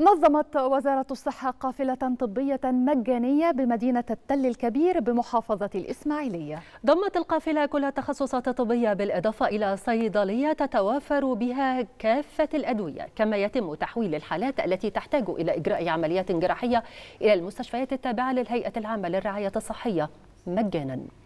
نظمت وزارة الصحة قافلة طبية مجانية بمدينة التل الكبير بمحافظة الإسماعيلية ضمت القافلة كل تخصصات طبية بالإضافة إلى صيدلية تتوافر بها كافة الأدوية كما يتم تحويل الحالات التي تحتاج إلى إجراء عمليات جراحية إلى المستشفيات التابعة للهيئة العامة للرعاية الصحية مجاناً